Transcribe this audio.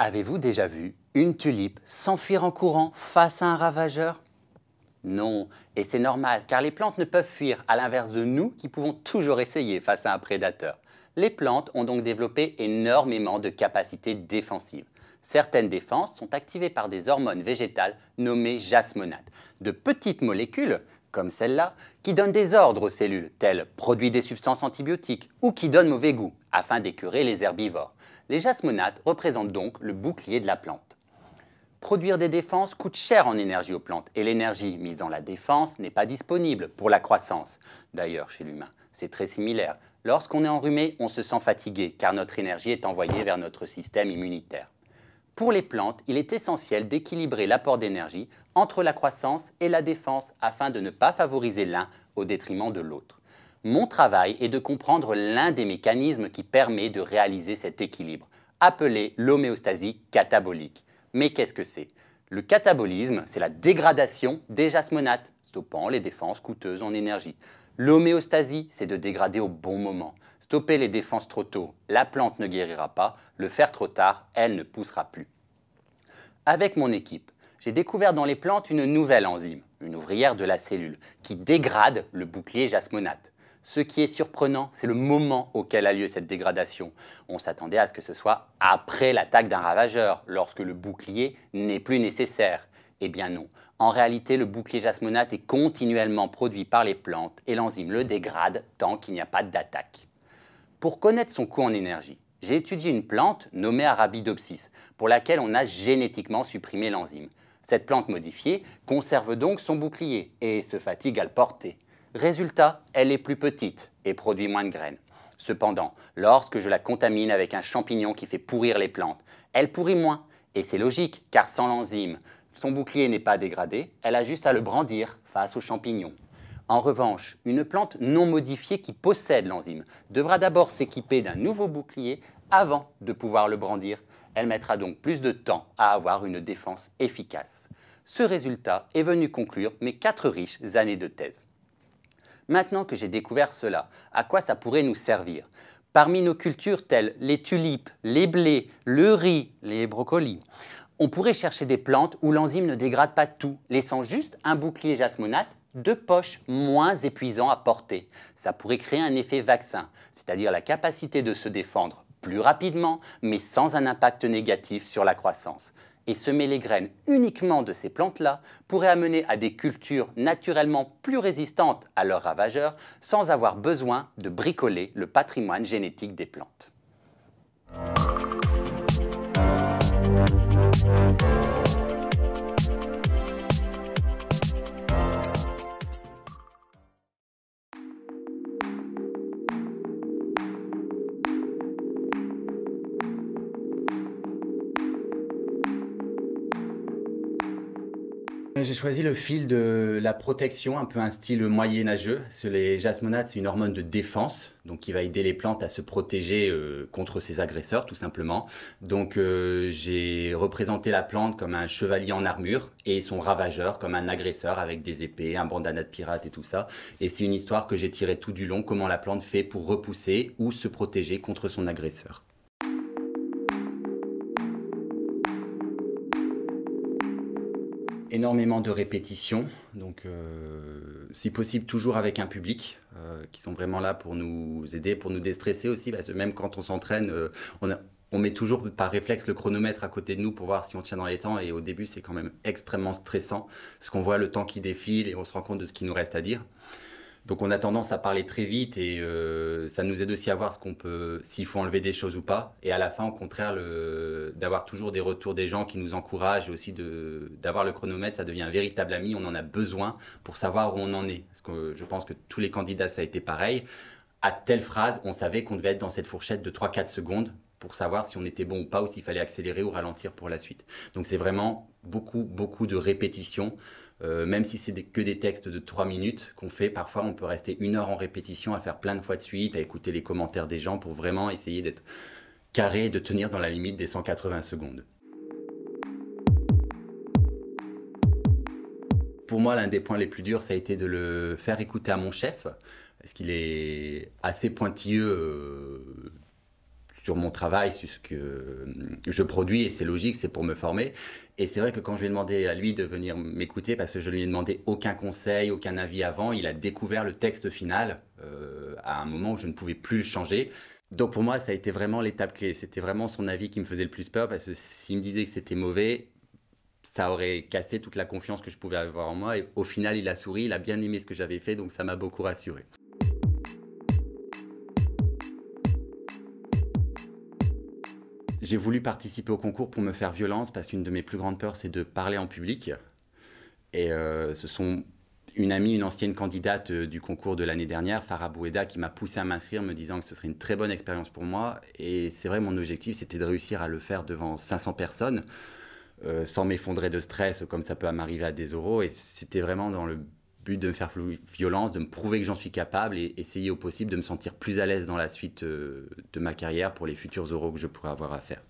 Avez-vous déjà vu une tulipe s'enfuir en courant face à un ravageur Non, et c'est normal car les plantes ne peuvent fuir, à l'inverse de nous qui pouvons toujours essayer face à un prédateur. Les plantes ont donc développé énormément de capacités défensives. Certaines défenses sont activées par des hormones végétales nommées jasmonates, de petites molécules comme celle-là, qui donne des ordres aux cellules, telles « produit des substances antibiotiques ou qui donnent mauvais goût, afin d'écurer les herbivores. Les jasmonates représentent donc le bouclier de la plante. Produire des défenses coûte cher en énergie aux plantes et l'énergie mise dans la défense n'est pas disponible pour la croissance. D'ailleurs, chez l'humain, c'est très similaire. Lorsqu'on est enrhumé, on se sent fatigué car notre énergie est envoyée vers notre système immunitaire. Pour les plantes, il est essentiel d'équilibrer l'apport d'énergie entre la croissance et la défense afin de ne pas favoriser l'un au détriment de l'autre. Mon travail est de comprendre l'un des mécanismes qui permet de réaliser cet équilibre, appelé l'homéostasie catabolique. Mais qu'est-ce que c'est Le catabolisme, c'est la dégradation des jasmonates, stoppant les défenses coûteuses en énergie. L'homéostasie, c'est de dégrader au bon moment. Stopper les défenses trop tôt, la plante ne guérira pas, le faire trop tard, elle ne poussera plus. Avec mon équipe, j'ai découvert dans les plantes une nouvelle enzyme, une ouvrière de la cellule, qui dégrade le bouclier jasmonate. Ce qui est surprenant, c'est le moment auquel a lieu cette dégradation. On s'attendait à ce que ce soit après l'attaque d'un ravageur, lorsque le bouclier n'est plus nécessaire. Eh bien non. En réalité, le bouclier jasmonate est continuellement produit par les plantes et l'enzyme le dégrade tant qu'il n'y a pas d'attaque. Pour connaître son coût en énergie, j'ai étudié une plante nommée Arabidopsis, pour laquelle on a génétiquement supprimé l'enzyme. Cette plante modifiée conserve donc son bouclier et se fatigue à le porter. Résultat, elle est plus petite et produit moins de graines. Cependant, lorsque je la contamine avec un champignon qui fait pourrir les plantes, elle pourrit moins. Et c'est logique, car sans l'enzyme, son bouclier n'est pas dégradé, elle a juste à le brandir face aux champignons. En revanche, une plante non modifiée qui possède l'enzyme devra d'abord s'équiper d'un nouveau bouclier avant de pouvoir le brandir. Elle mettra donc plus de temps à avoir une défense efficace. Ce résultat est venu conclure mes quatre riches années de thèse. Maintenant que j'ai découvert cela, à quoi ça pourrait nous servir Parmi nos cultures telles les tulipes, les blés, le riz, les brocolis, on pourrait chercher des plantes où l'enzyme ne dégrade pas tout, laissant juste un bouclier jasmonate de poche moins épuisant à porter. Ça pourrait créer un effet vaccin, c'est-à-dire la capacité de se défendre plus rapidement, mais sans un impact négatif sur la croissance. Et semer les graines uniquement de ces plantes-là pourrait amener à des cultures naturellement plus résistantes à leurs ravageurs sans avoir besoin de bricoler le patrimoine génétique des plantes. j'ai choisi le fil de la protection, un peu un style moyenâgeux. Les jasmonates, c'est une hormone de défense, donc qui va aider les plantes à se protéger euh, contre ses agresseurs, tout simplement. Donc euh, j'ai représenté la plante comme un chevalier en armure et son ravageur comme un agresseur avec des épées, un bandana de pirate et tout ça. Et c'est une histoire que j'ai tirée tout du long, comment la plante fait pour repousser ou se protéger contre son agresseur. énormément de répétitions, donc euh, si possible toujours avec un public euh, qui sont vraiment là pour nous aider, pour nous déstresser aussi, parce que même quand on s'entraîne, euh, on, on, met toujours par réflexe le chronomètre à côté de nous pour voir si on tient dans les temps, et au début c'est quand même extrêmement stressant, parce qu'on voit le temps qui défile et on se rend compte de ce qu'il nous reste à dire. Donc on a tendance à parler très vite et euh, ça nous aide aussi à voir ce qu'on peut, s'il faut enlever des choses ou pas. Et à la fin, au contraire, d'avoir toujours des retours des gens qui nous encouragent et aussi d'avoir le chronomètre, ça devient un véritable ami. On en a besoin pour savoir où on en est. Parce que je pense que tous les candidats, ça a été pareil. À telle phrase, on savait qu'on devait être dans cette fourchette de 3-4 secondes pour savoir si on était bon ou pas, ou s'il fallait accélérer ou ralentir pour la suite. Donc c'est vraiment beaucoup, beaucoup de répétitions. Euh, même si c'est que des textes de trois minutes qu'on fait, parfois on peut rester une heure en répétition, à faire plein de fois de suite, à écouter les commentaires des gens pour vraiment essayer d'être carré et de tenir dans la limite des 180 secondes. Pour moi, l'un des points les plus durs, ça a été de le faire écouter à mon chef, parce qu'il est assez pointilleux euh, sur mon travail, sur ce que euh, je produis, et c'est logique, c'est pour me former. Et c'est vrai que quand je lui ai demandé à lui de venir m'écouter, parce que je ne lui ai demandé aucun conseil, aucun avis avant, il a découvert le texte final euh, à un moment où je ne pouvais plus changer. Donc pour moi, ça a été vraiment l'étape clé. C'était vraiment son avis qui me faisait le plus peur, parce que s'il me disait que c'était mauvais, ça aurait cassé toute la confiance que je pouvais avoir en moi. Et au final, il a souri, il a bien aimé ce que j'avais fait, donc ça m'a beaucoup rassuré. J'ai voulu participer au concours pour me faire violence parce qu'une de mes plus grandes peurs, c'est de parler en public. Et euh, ce sont une amie, une ancienne candidate euh, du concours de l'année dernière, Farah Boueda, qui m'a poussé à m'inscrire me disant que ce serait une très bonne expérience pour moi. Et c'est vrai, mon objectif, c'était de réussir à le faire devant 500 personnes, euh, sans m'effondrer de stress comme ça peut m'arriver à des euros Et c'était vraiment dans le de me faire violence, de me prouver que j'en suis capable et essayer au possible de me sentir plus à l'aise dans la suite euh, de ma carrière pour les futurs euros que je pourrais avoir à faire.